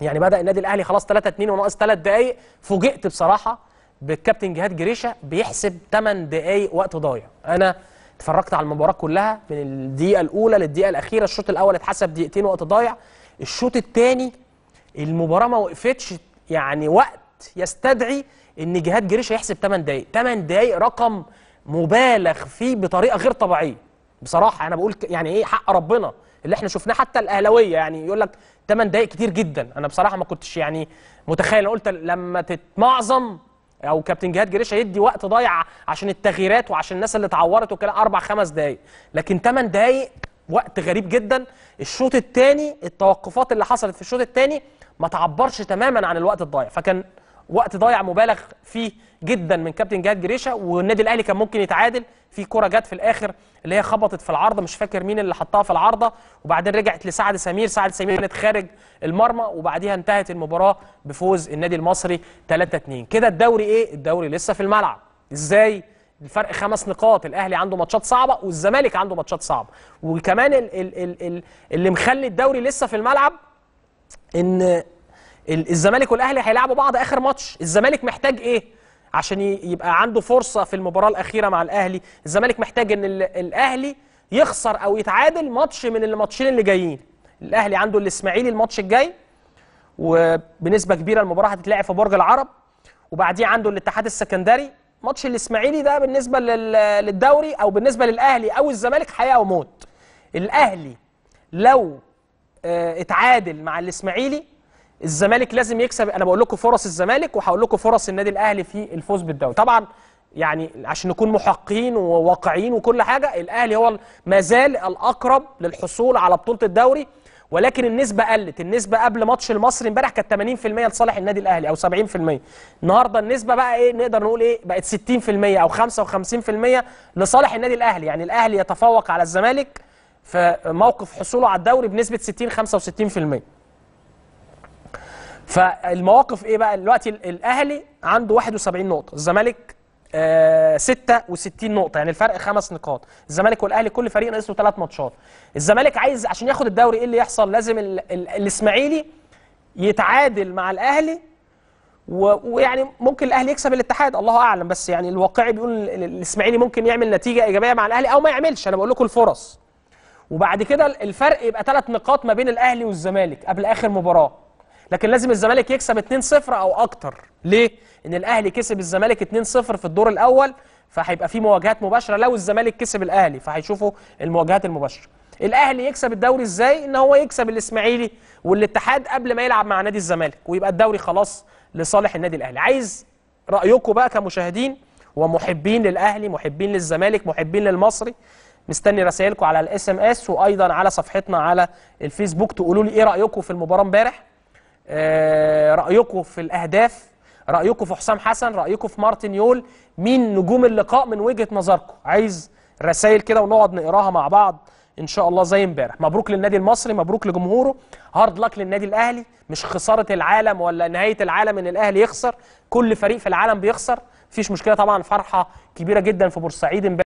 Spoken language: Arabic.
يعني بدا النادي الاهلي خلاص 3 2 وناقص 3 دقائق فوجئت بصراحه بالكابتن جهاد جريشه بيحسب 8 دقائق وقت ضايع انا اتفرجت على المباراه كلها من الدقيقه الاولى للدقيقه الاخيره الشوط الاول اتحسب دقيقتين وقت ضايع الشوط الثاني المباراه ما وقفتش يعني وقت يستدعي ان جهاد جريشه يحسب 8 دقائق 8 دقائق رقم مبالغ فيه بطريقه غير طبيعيه بصراحه انا بقول يعني ايه حق ربنا اللي احنا شفناه حتى الاهلاويه يعني يقول لك 8 دقائق كتير جدا انا بصراحه ما كنتش يعني متخيل انا قلت لما تتمعظم او كابتن جهاد جريشه يدي وقت ضايع عشان التغييرات وعشان الناس اللي اتعورت وكده اربع خمس دقائق لكن 8 دقائق وقت غريب جدا الشوط الثاني التوقفات اللي حصلت في الشوط الثاني ما تعبرش تماما عن الوقت الضايع فكان وقت ضايع مبالغ فيه جدا من كابتن جهاد جريشه والنادي الاهلي كان ممكن يتعادل في كره جت في الاخر اللي هي خبطت في العارضه مش فاكر مين اللي حطها في العارضه وبعدين رجعت لسعد سمير سعد سمير كانت خارج المرمى وبعديها انتهت المباراه بفوز النادي المصري 3 2 كده الدوري ايه الدوري لسه في الملعب ازاي الفرق خمس نقاط الاهلي عنده ماتشات صعبه والزمالك عنده ماتشات صعبه وكمان ال ال ال ال اللي مخلي الدوري لسه في الملعب ان الزمالك والاهلي هيلعبوا بعض اخر ماتش الزمالك محتاج ايه عشان يبقى عنده فرصه في المباراه الاخيره مع الاهلي الزمالك محتاج ان الاهلي يخسر او يتعادل ماتش من الماتشين اللي جايين الاهلي عنده الاسماعيلي الماتش الجاي وبنسبه كبيره المباراه هتتلعب في برج العرب وبعديه عنده الاتحاد السكندري ماتش الاسماعيلي ده بالنسبه للدوري او بالنسبه للاهلي او الزمالك حياه وموت الاهلي لو آه، اتعادل مع الاسماعيلي الزمالك لازم يكسب انا بقول لكم فرص الزمالك وهقول لكم فرص النادي الاهلي في الفوز بالدوري طبعا يعني عشان نكون محقين وواقعيين وكل حاجه الاهلي هو ما زال الاقرب للحصول على بطوله الدوري ولكن النسبه قلت النسبه قبل ماتش المصري امبارح كانت 80% لصالح النادي الاهلي او 70% النهارده النسبه بقى ايه نقدر نقول ايه بقت 60% او 55% لصالح النادي الاهلي يعني الاهلي يتفوق على الزمالك في موقف حصوله على الدوري بنسبه 60 65% فالمواقف ايه بقى دلوقتي الاهلي عنده 71 نقطه الزمالك آه 66 نقطة يعني الفرق خمس نقاط، الزمالك والأهلي كل فريق ناقص له ثلاث ماتشات. الزمالك عايز عشان ياخد الدوري إيه اللي يحصل؟ لازم الإسماعيلي يتعادل مع الأهلي ويعني ممكن الاهلي يكسب الاتحاد الله اعلم بس يعني الواقعي بيقول الاسماعيلي ممكن يعمل نتيجه ايجابيه مع الاهلي او ما يعملش انا بقول لكم الفرص وبعد كده الفرق يبقى ثلاث نقاط ما بين الاهلي والزمالك قبل اخر مباراه لكن لازم الزمالك يكسب 2-0 او اكتر ليه ان الاهلي كسب الزمالك 2-0 في الدور الاول فهيبقى في مواجهات مباشره لو الزمالك كسب الاهلي فهيشوفوا المواجهات المباشره الاهلي يكسب الدوري ازاي ان هو يكسب الاسماعيلي والاتحاد قبل ما يلعب مع نادي الزمالك ويبقى الدوري خلاص لصالح النادي الاهلي عايز رايكم بقى كمشاهدين ومحبين للاهلي محبين للزمالك محبين للمصري مستني رسائلكم على الاس ام اس وايضا على صفحتنا على الفيسبوك تقولوا لي ايه رايكم في المباراه امبارح آه، رايكم في الاهداف رايكم في حسام حسن رايكم في مارتن يول مين نجوم اللقاء من وجهه نظركم عايز رسائل كده ونقعد نقراها مع بعض ان شاء الله زي امبارح مبروك للنادي المصري مبروك لجمهوره هارد لك للنادي الاهلي مش خساره العالم ولا نهايه العالم ان الاهلي يخسر كل فريق في العالم بيخسر مفيش مشكله طبعا فرحه كبيره جدا في بورسعيد امبارح